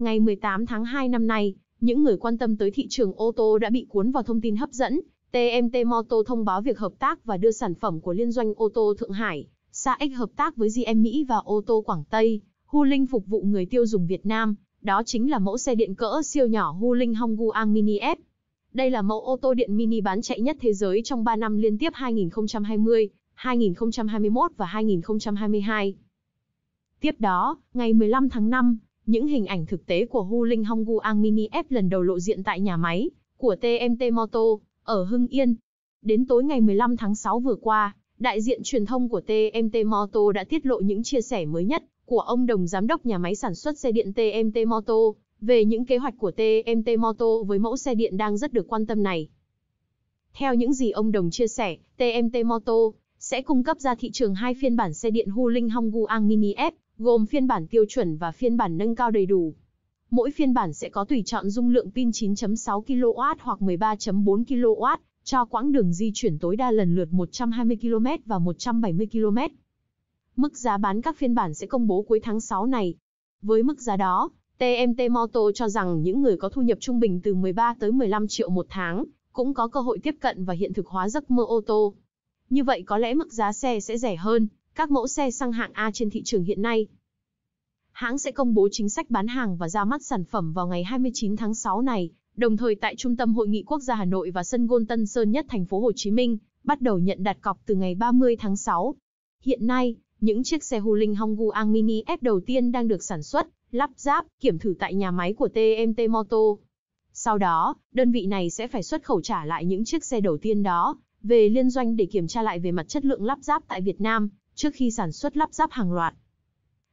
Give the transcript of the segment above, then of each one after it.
Ngày 18 tháng 2 năm nay, những người quan tâm tới thị trường ô tô đã bị cuốn vào thông tin hấp dẫn. TMT Moto thông báo việc hợp tác và đưa sản phẩm của liên doanh ô tô Thượng Hải, SAX hợp tác với GM Mỹ và ô tô Quảng Tây, Hu Huling phục vụ người tiêu dùng Việt Nam, đó chính là mẫu xe điện cỡ siêu nhỏ Hu Huling Hongguang Mini F. Đây là mẫu ô tô điện mini bán chạy nhất thế giới trong 3 năm liên tiếp 2020, 2021 và 2022. Tiếp đó, ngày 15 tháng 5, những hình ảnh thực tế của Hu Linh Hong Guang Mini F lần đầu lộ diện tại nhà máy của TMT Moto ở Hưng Yên. Đến tối ngày 15 tháng 6 vừa qua, đại diện truyền thông của TMT Moto đã tiết lộ những chia sẻ mới nhất của ông đồng giám đốc nhà máy sản xuất xe điện TMT Moto về những kế hoạch của TMT Moto với mẫu xe điện đang rất được quan tâm này. Theo những gì ông Đồng chia sẻ, TMT Moto sẽ cung cấp ra thị trường hai phiên bản xe điện Hu Linh Hongguang Mini F gồm phiên bản tiêu chuẩn và phiên bản nâng cao đầy đủ. Mỗi phiên bản sẽ có tùy chọn dung lượng pin 9.6 kW hoặc 13.4 kW cho quãng đường di chuyển tối đa lần lượt 120 km và 170 km. Mức giá bán các phiên bản sẽ công bố cuối tháng 6 này. Với mức giá đó, TMT Moto cho rằng những người có thu nhập trung bình từ 13 tới 15 triệu một tháng cũng có cơ hội tiếp cận và hiện thực hóa giấc mơ ô tô. Như vậy có lẽ mức giá xe sẽ rẻ hơn, các mẫu xe xăng hạng A trên thị trường hiện nay. Hãng sẽ công bố chính sách bán hàng và ra mắt sản phẩm vào ngày 29 tháng 6 này, đồng thời tại Trung tâm Hội nghị Quốc gia Hà Nội và sân gôn Tân Sơn Nhất thành phố Hồ Chí Minh, bắt đầu nhận đặt cọc từ ngày 30 tháng 6. Hiện nay, những chiếc xe Hu Linh Hongguang Mini F đầu tiên đang được sản xuất, lắp ráp, kiểm thử tại nhà máy của TMT Motor. Sau đó, đơn vị này sẽ phải xuất khẩu trả lại những chiếc xe đầu tiên đó về liên doanh để kiểm tra lại về mặt chất lượng lắp ráp tại Việt Nam, trước khi sản xuất lắp ráp hàng loạt.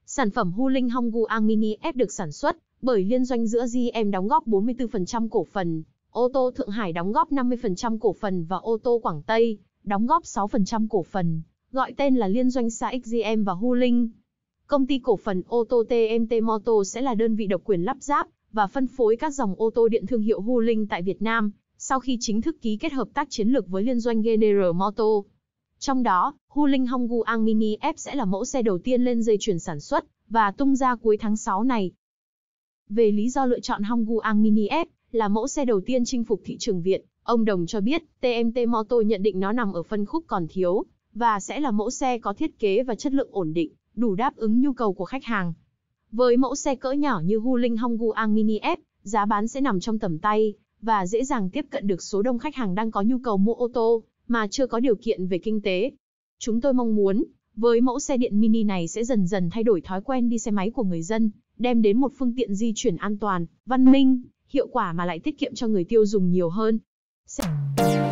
Sản phẩm Hu Linh Hong Guang Mini F được sản xuất bởi liên doanh giữa GM đóng góp 44% cổ phần, ô tô Thượng Hải đóng góp 50% cổ phần và ô tô Quảng Tây đóng góp 6% cổ phần, gọi tên là liên doanh xã XGM và Hu Linh. Công ty cổ phần ô tô TMT Moto sẽ là đơn vị độc quyền lắp ráp và phân phối các dòng ô tô điện thương hiệu Hu Linh tại Việt Nam, sau khi chính thức ký kết hợp tác chiến lược với liên doanh General Motor. Trong đó, Huling Honggu Ang Mini F sẽ là mẫu xe đầu tiên lên dây chuyển sản xuất và tung ra cuối tháng 6 này. Về lý do lựa chọn Honggu Ang Mini F là mẫu xe đầu tiên chinh phục thị trường Việt, ông Đồng cho biết TMT Motor nhận định nó nằm ở phân khúc còn thiếu và sẽ là mẫu xe có thiết kế và chất lượng ổn định, đủ đáp ứng nhu cầu của khách hàng. Với mẫu xe cỡ nhỏ như Huling Honggu Ang Mini F, giá bán sẽ nằm trong tầm tay và dễ dàng tiếp cận được số đông khách hàng đang có nhu cầu mua ô tô mà chưa có điều kiện về kinh tế. Chúng tôi mong muốn, với mẫu xe điện mini này sẽ dần dần thay đổi thói quen đi xe máy của người dân, đem đến một phương tiện di chuyển an toàn, văn minh, hiệu quả mà lại tiết kiệm cho người tiêu dùng nhiều hơn. Xe...